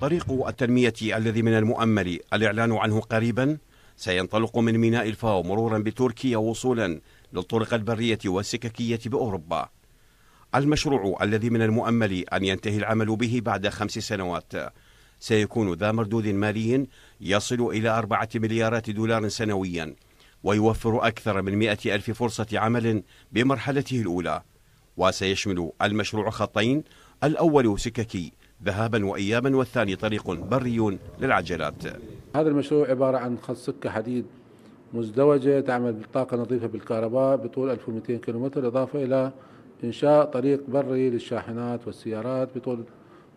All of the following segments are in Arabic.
طريق التنمية الذي من المؤمل الإعلان عنه قريبا سينطلق من ميناء الفاو مرورا بتركيا وصولا للطرق البرية والسككية بأوروبا المشروع الذي من المؤمل أن ينتهي العمل به بعد خمس سنوات سيكون ذا مردود مالي يصل إلى أربعة مليارات دولار سنويا ويوفر أكثر من مئة ألف فرصة عمل بمرحلته الأولى وسيشمل المشروع خطين الأول سككي ذهابا وإيابا والثاني طريق بري للعجلات هذا المشروع عبارة عن خط سكة حديد مزدوجة تعمل بالطاقة النظيفة بالكهرباء بطول 1200 كيلومتر إضافة إلى إنشاء طريق بري للشاحنات والسيارات بطول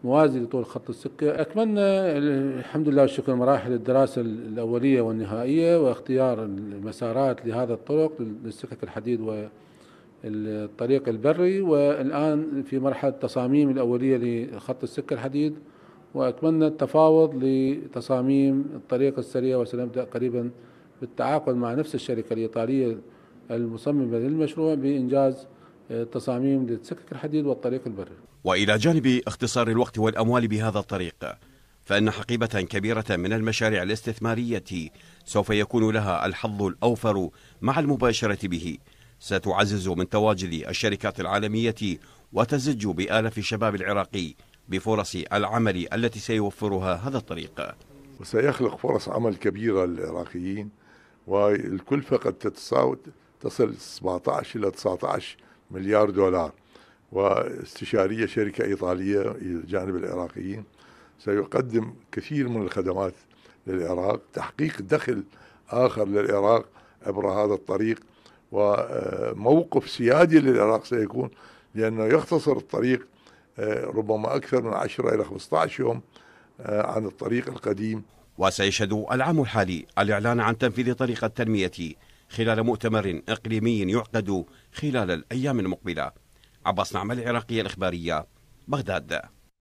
موازي لطول خط السكة أكملنا الحمد لله والشكر مراحل الدراسة الأولية والنهائية واختيار المسارات لهذا الطرق للسكك الحديد و الطريق البري والآن في مرحلة التصاميم الأولية لخط السكة الحديد وأكملنا التفاوض لتصاميم الطريق السريع وسنبدأ قريبا بالتعاقد مع نفس الشركة الإيطالية المصممة للمشروع بإنجاز آه، تصاميم للسكك الحديد والطريق البري وإلى جانب اختصار الوقت والأموال بهذا الطريق فإن حقيبة كبيرة من المشاريع الاستثمارية سوف يكون لها الحظ الأوفر مع المباشرة به ستعزز من تواجد الشركات العالمية وتزج بآلاف الشباب العراقي بفرص العمل التي سيوفرها هذا الطريق وسيخلق فرص عمل كبيرة للعراقيين والكلفة قد تتساوي تصل 17 إلى 19 مليار دولار واستشارية شركة إيطالية جانب العراقيين سيقدم كثير من الخدمات للعراق تحقيق دخل آخر للعراق عبر هذا الطريق وموقف سيادي للعراق سيكون لأنه يختصر الطريق آه، ربما أكثر من 10 إلى 15 يوم آه، عن الطريق القديم وسيشهد العام الحالي الإعلان عن تنفيذ طريق التنمية خلال مؤتمر إقليمي يعقد خلال الأيام المقبلة عباس نعمة العراقية الإخبارية بغداد